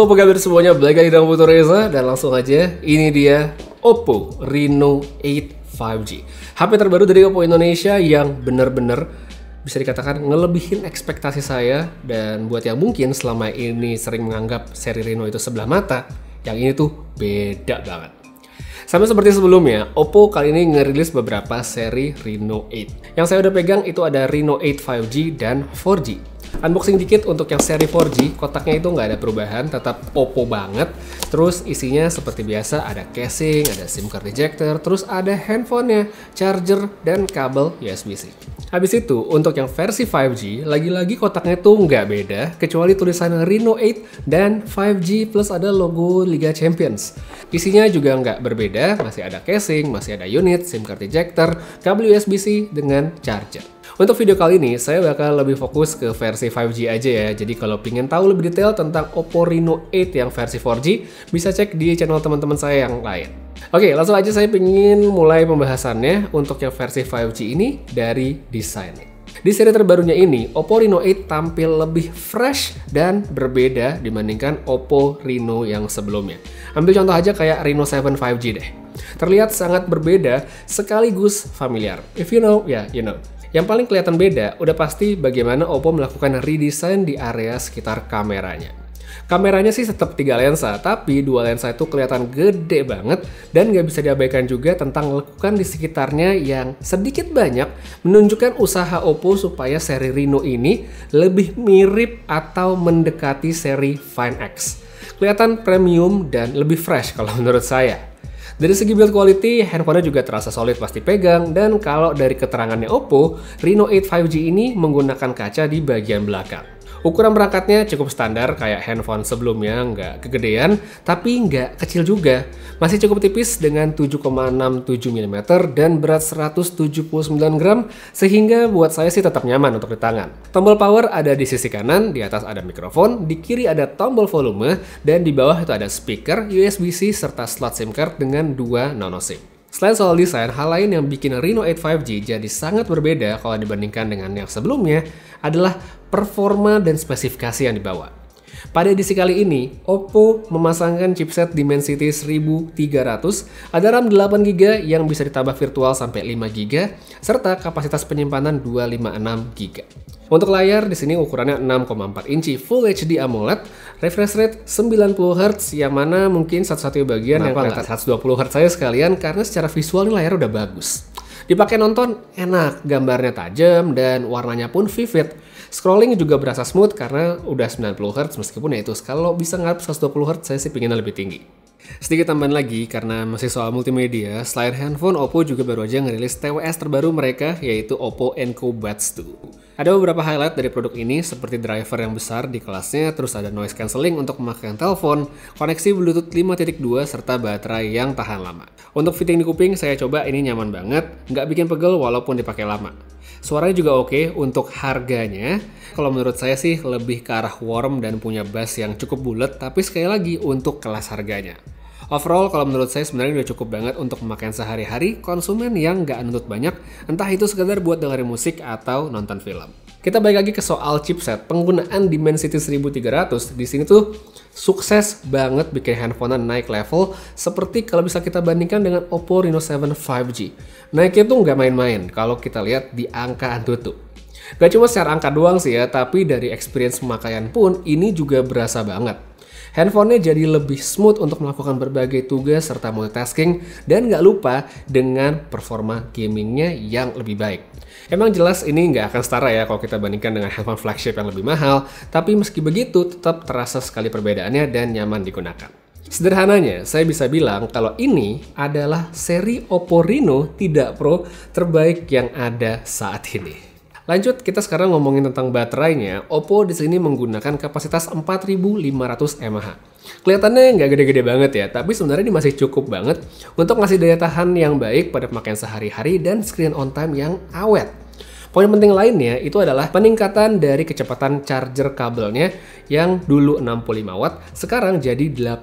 Halo apa kabar semuanya, balik lagi dengan Putu Reza dan langsung aja ini dia Oppo Reno 8 5G HP terbaru dari Oppo Indonesia yang benar-benar bisa dikatakan ngelebihin ekspektasi saya dan buat yang mungkin selama ini sering menganggap seri Reno itu sebelah mata, yang ini tuh beda banget. Sama seperti sebelumnya, Oppo kali ini ngerilis beberapa seri Reno 8. Yang saya udah pegang itu ada Reno 8 5G dan 4G. Unboxing dikit untuk yang seri 4G, kotaknya itu nggak ada perubahan, tetap Oppo banget. Terus isinya seperti biasa ada casing, ada SIM card ejector, terus ada handphonenya, charger, dan kabel USB-C. Habis itu, untuk yang versi 5G, lagi-lagi kotaknya itu nggak beda, kecuali tulisan Reno 8 dan 5G plus ada logo Liga Champions. Isinya juga nggak berbeda, masih ada casing, masih ada unit, SIM card ejector, kabel USB-C, dengan charger. Untuk video kali ini, saya bakal lebih fokus ke versi 5G aja ya. Jadi kalau pengen tahu lebih detail tentang Oppo Reno 8 yang versi 4G, bisa cek di channel teman-teman saya yang lain. Oke, langsung aja saya ingin mulai pembahasannya untuk yang versi 5G ini dari desain. Di seri terbarunya ini, Oppo Reno 8 tampil lebih fresh dan berbeda dibandingkan Oppo Reno yang sebelumnya. Ambil contoh aja kayak Reno 7 5G deh. Terlihat sangat berbeda sekaligus familiar. If you know, ya yeah, you know. Yang paling kelihatan beda udah pasti bagaimana Oppo melakukan redesign di area sekitar kameranya. Kameranya sih tetap tiga lensa, tapi dua lensa itu kelihatan gede banget dan nggak bisa diabaikan juga tentang lekukan di sekitarnya yang sedikit banyak menunjukkan usaha Oppo supaya seri Reno ini lebih mirip atau mendekati seri Find X. Kelihatan premium dan lebih fresh kalau menurut saya. Dari segi build quality, handphonenya juga terasa solid pas dipegang dan kalau dari keterangannya Oppo, Reno 8 5G ini menggunakan kaca di bagian belakang. Ukuran perangkatnya cukup standar kayak handphone sebelumnya, nggak kegedean, tapi nggak kecil juga. Masih cukup tipis dengan 7,67 mm dan berat 179 gram, sehingga buat saya sih tetap nyaman untuk di tangan. Tombol power ada di sisi kanan, di atas ada mikrofon, di kiri ada tombol volume, dan di bawah itu ada speaker, USB-C, serta slot SIM card dengan dua nano SIM. Selain soal desain, hal lain yang bikin Reno 8 5G jadi sangat berbeda kalau dibandingkan dengan yang sebelumnya adalah performa dan spesifikasi yang dibawa. Pada edisi kali ini, Oppo memasangkan chipset Dimensity 1300, ada RAM 8GB yang bisa ditambah virtual sampai 5GB, serta kapasitas penyimpanan 256GB. Untuk layar, di sini ukurannya 6,4 inci Full HD AMOLED, refresh rate 90Hz, yang mana mungkin satu-satunya bagian Kenapa yang kelihatan 120Hz saya sekalian, karena secara visual ini layar udah bagus. Dipakai nonton enak, gambarnya tajam dan warnanya pun vivid. Scrolling juga berasa smooth karena udah 90Hz meskipun ya itu kalau bisa ngarep 120Hz saya sih pinginnya lebih tinggi. Sedikit tambahan lagi karena masih soal multimedia, selain handphone Oppo juga baru aja ngerilis TWS terbaru mereka yaitu Oppo Enco Buds 2. Ada beberapa highlight dari produk ini seperti driver yang besar di kelasnya, terus ada noise cancelling untuk pemakaian telepon, koneksi Bluetooth 5.2 serta baterai yang tahan lama. Untuk fitting di kuping saya coba ini nyaman banget, nggak bikin pegel walaupun dipakai lama. Suaranya juga oke untuk harganya. Kalau menurut saya sih lebih ke arah warm dan punya bass yang cukup bulat, tapi sekali lagi untuk kelas harganya. Overall, kalau menurut saya sebenarnya udah cukup banget untuk pemakaian sehari-hari konsumen yang nggak nuntut banyak, entah itu sekedar buat dengerin musik atau nonton film. Kita balik lagi ke soal chipset. Penggunaan Dimensity 1300 di sini tuh sukses banget bikin handphone naik level seperti kalau bisa kita bandingkan dengan Oppo Reno 7 5G. Naiknya tuh nggak main-main kalau kita lihat di angka Antutu. Gak cuma secara angka doang sih ya, tapi dari experience pemakaian pun ini juga berasa banget. Handphonenya jadi lebih smooth untuk melakukan berbagai tugas serta multitasking dan nggak lupa dengan performa gamingnya yang lebih baik. Emang jelas ini nggak akan setara ya kalau kita bandingkan dengan handphone flagship yang lebih mahal, tapi meski begitu tetap terasa sekali perbedaannya dan nyaman digunakan. Sederhananya, saya bisa bilang kalau ini adalah seri Oppo Reno tidak Pro terbaik yang ada saat ini. Lanjut, kita sekarang ngomongin tentang baterainya. Oppo di sini menggunakan kapasitas 4500 mAh. Kelihatannya nggak gede-gede banget ya, tapi sebenarnya ini masih cukup banget untuk ngasih daya tahan yang baik pada pemakaian sehari-hari dan screen on time yang awet. Poin penting lainnya itu adalah peningkatan dari kecepatan charger kabelnya yang dulu 65 watt, sekarang jadi 80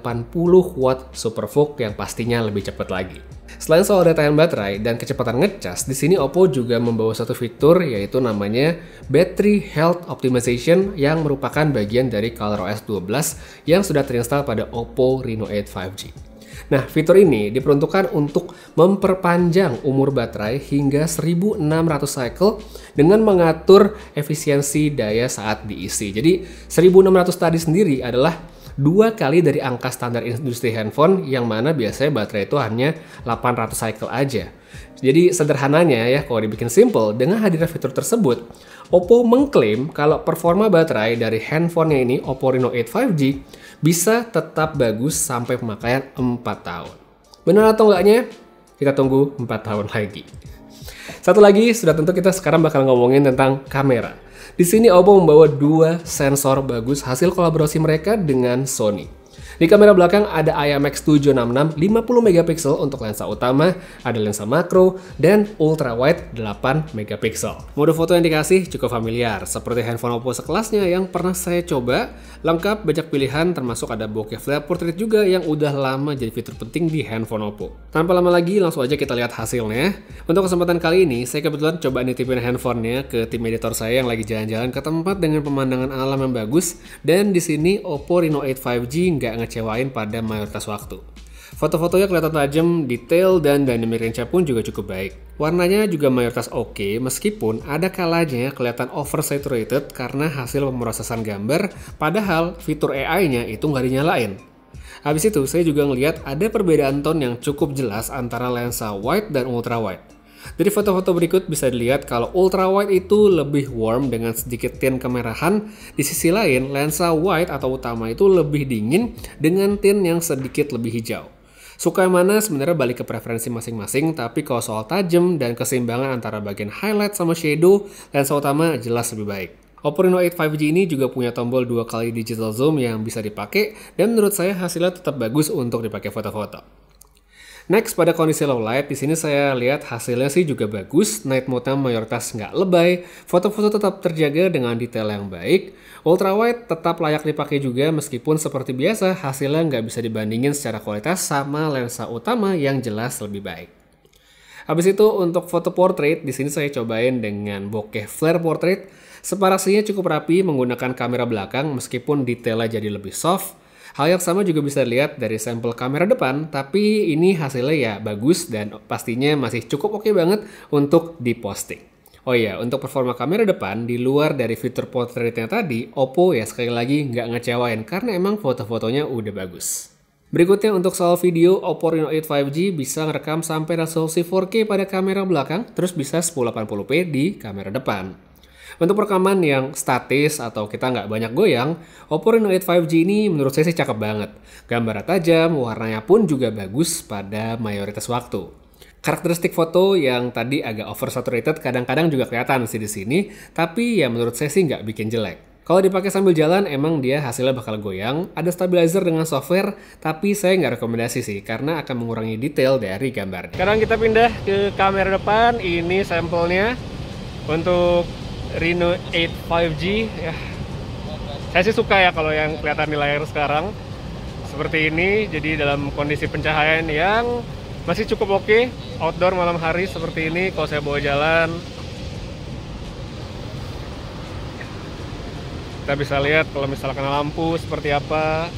watt SuperVOOC yang pastinya lebih cepat lagi. Selain soal daya tahan baterai dan kecepatan ngecas, di sini Oppo juga membawa satu fitur yaitu namanya Battery Health Optimization yang merupakan bagian dari ColorOS 12 yang sudah terinstal pada Oppo Reno 8 5G. Nah, fitur ini diperuntukkan untuk memperpanjang umur baterai hingga 1600 cycle dengan mengatur efisiensi daya saat diisi. Jadi, 1600 tadi sendiri adalah dua kali dari angka standar industri handphone yang mana biasanya baterai itu hanya 800 cycle aja. Jadi sederhananya ya kalau dibikin simple, dengan hadirnya fitur tersebut, Oppo mengklaim kalau performa baterai dari handphonenya ini Oppo Reno 8 5G bisa tetap bagus sampai pemakaian 4 tahun. Benar atau enggaknya? Kita tunggu 4 tahun lagi. Satu lagi, sudah tentu kita sekarang bakal ngomongin tentang kamera. Di sini Oppo membawa dua sensor bagus hasil kolaborasi mereka dengan Sony. Di kamera belakang ada IMX 766 50 mp untuk lensa utama, ada lensa makro dan ultra wide 8 mp Mode foto yang dikasih cukup familiar seperti handphone Oppo sekelasnya yang pernah saya coba. Lengkap banyak pilihan termasuk ada bokeh flare portrait juga yang udah lama jadi fitur penting di handphone Oppo. Tanpa lama lagi langsung aja kita lihat hasilnya. Untuk kesempatan kali ini saya kebetulan coba nitipin handphonenya ke tim editor saya yang lagi jalan-jalan ke tempat dengan pemandangan alam yang bagus dan di sini Oppo Reno 8 5G nggak nge ngecewain pada mayoritas waktu. Foto-fotonya kelihatan tajam, detail, dan dynamic range-nya pun juga cukup baik. Warnanya juga mayoritas oke, okay, meskipun ada kalanya kelihatan oversaturated karena hasil pemrosesan gambar, padahal fitur AI-nya itu nggak dinyalain. Habis itu, saya juga ngeliat ada perbedaan tone yang cukup jelas antara lensa wide dan ultra wide. Dari foto-foto berikut bisa dilihat kalau ultra wide itu lebih warm dengan sedikit tint kemerahan. Di sisi lain, lensa wide atau utama itu lebih dingin dengan tint yang sedikit lebih hijau. Suka yang mana sebenarnya balik ke preferensi masing-masing, tapi kalau soal tajam dan keseimbangan antara bagian highlight sama shadow, lensa utama jelas lebih baik. Oppo Reno 8 5G ini juga punya tombol dua kali digital zoom yang bisa dipakai dan menurut saya hasilnya tetap bagus untuk dipakai foto-foto. Next pada kondisi low light, di sini saya lihat hasilnya sih juga bagus, night mode-nya mayoritas nggak lebay, foto-foto tetap terjaga dengan detail yang baik, ultra wide tetap layak dipakai juga meskipun seperti biasa hasilnya nggak bisa dibandingin secara kualitas sama lensa utama yang jelas lebih baik. Habis itu untuk foto portrait, di sini saya cobain dengan bokeh flare portrait. Separasinya cukup rapi menggunakan kamera belakang meskipun detailnya jadi lebih soft. Hal yang sama juga bisa dilihat dari sampel kamera depan, tapi ini hasilnya ya bagus dan pastinya masih cukup oke okay banget untuk diposting. Oh iya, untuk performa kamera depan, di luar dari fitur portraitnya tadi, Oppo ya sekali lagi nggak ngecewain karena emang foto-fotonya udah bagus. Berikutnya untuk soal video, Oppo Reno 8 5G bisa ngerekam sampai resolusi 4K pada kamera belakang, terus bisa 1080p di kamera depan. Untuk perekaman yang statis atau kita nggak banyak goyang, Oppo Reno 8 5G ini menurut saya sih cakep banget. Gambarnya tajam, warnanya pun juga bagus pada mayoritas waktu. Karakteristik foto yang tadi agak oversaturated kadang-kadang juga kelihatan sih di sini, tapi ya menurut saya sih nggak bikin jelek. Kalau dipakai sambil jalan, emang dia hasilnya bakal goyang. Ada stabilizer dengan software, tapi saya nggak rekomendasi sih, karena akan mengurangi detail dari gambarnya. Sekarang kita pindah ke kamera depan, ini sampelnya. Untuk Reno 8 5G ya. Saya sih suka ya kalau yang kelihatan di layar sekarang seperti ini jadi dalam kondisi pencahayaan yang masih cukup oke okay. outdoor malam hari seperti ini kalau saya bawa jalan kita bisa lihat kalau misalnya kena lampu seperti apa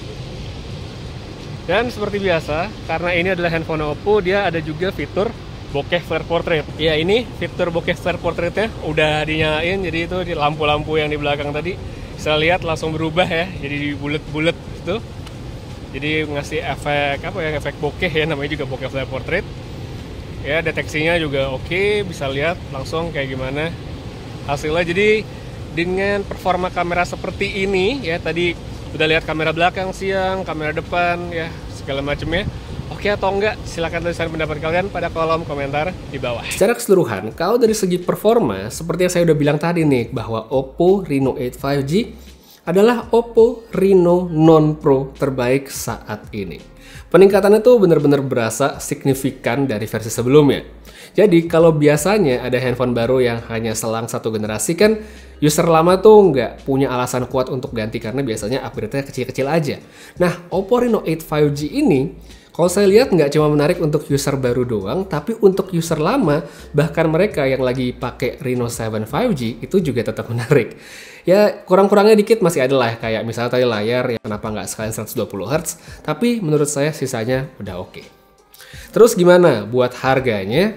dan seperti biasa karena ini adalah handphone Oppo dia ada juga fitur bokeh flare portrait. Ya ini fitur bokeh portrait portraitnya udah dinyain jadi itu di lampu-lampu yang di belakang tadi bisa lihat langsung berubah ya jadi bulat-bulat gitu. Jadi ngasih efek apa ya efek bokeh ya namanya juga bokeh flare portrait. Ya deteksinya juga oke bisa lihat langsung kayak gimana hasilnya. Jadi dengan performa kamera seperti ini ya tadi udah lihat kamera belakang siang, kamera depan ya segala macamnya oke okay atau enggak? Silahkan tuliskan pendapat kalian pada kolom komentar di bawah. Secara keseluruhan, kalau dari segi performa, seperti yang saya udah bilang tadi nih, bahwa Oppo Reno 8 5G adalah Oppo Reno Non Pro terbaik saat ini. Peningkatannya tuh benar-benar berasa signifikan dari versi sebelumnya. Jadi kalau biasanya ada handphone baru yang hanya selang satu generasi kan user lama tuh nggak punya alasan kuat untuk ganti karena biasanya upgrade-nya kecil-kecil aja. Nah Oppo Reno 8 5G ini kalau saya lihat nggak cuma menarik untuk user baru doang, tapi untuk user lama, bahkan mereka yang lagi pakai Reno 7 5G itu juga tetap menarik. Ya kurang-kurangnya dikit masih ada lah, kayak misalnya tadi layar yang kenapa nggak sekalian 120 Hz, tapi menurut saya sisanya udah oke. Okay. Terus gimana buat harganya?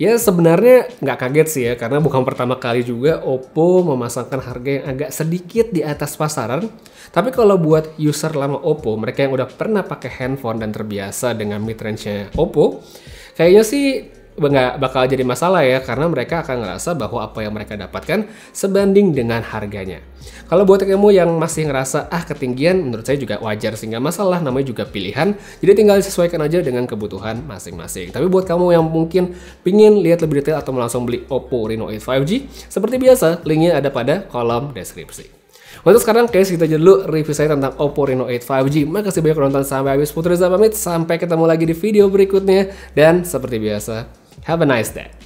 Ya sebenarnya nggak kaget sih ya karena bukan pertama kali juga Oppo memasangkan harga yang agak sedikit di atas pasaran. Tapi kalau buat user lama Oppo, mereka yang udah pernah pakai handphone dan terbiasa dengan mid range-nya Oppo, kayaknya sih nggak bakal jadi masalah ya karena mereka akan ngerasa bahwa apa yang mereka dapatkan sebanding dengan harganya. Kalau buat kamu yang masih ngerasa ah ketinggian menurut saya juga wajar sehingga masalah namanya juga pilihan. Jadi tinggal sesuaikan aja dengan kebutuhan masing-masing. Tapi buat kamu yang mungkin pingin lihat lebih detail atau langsung beli Oppo Reno 8 5G, seperti biasa linknya ada pada kolom deskripsi. Untuk sekarang guys, kita aja dulu review saya tentang Oppo Reno 8 5G. Makasih banyak nonton sampai habis. Putri Reza pamit, sampai ketemu lagi di video berikutnya. Dan seperti biasa, Have a nice day.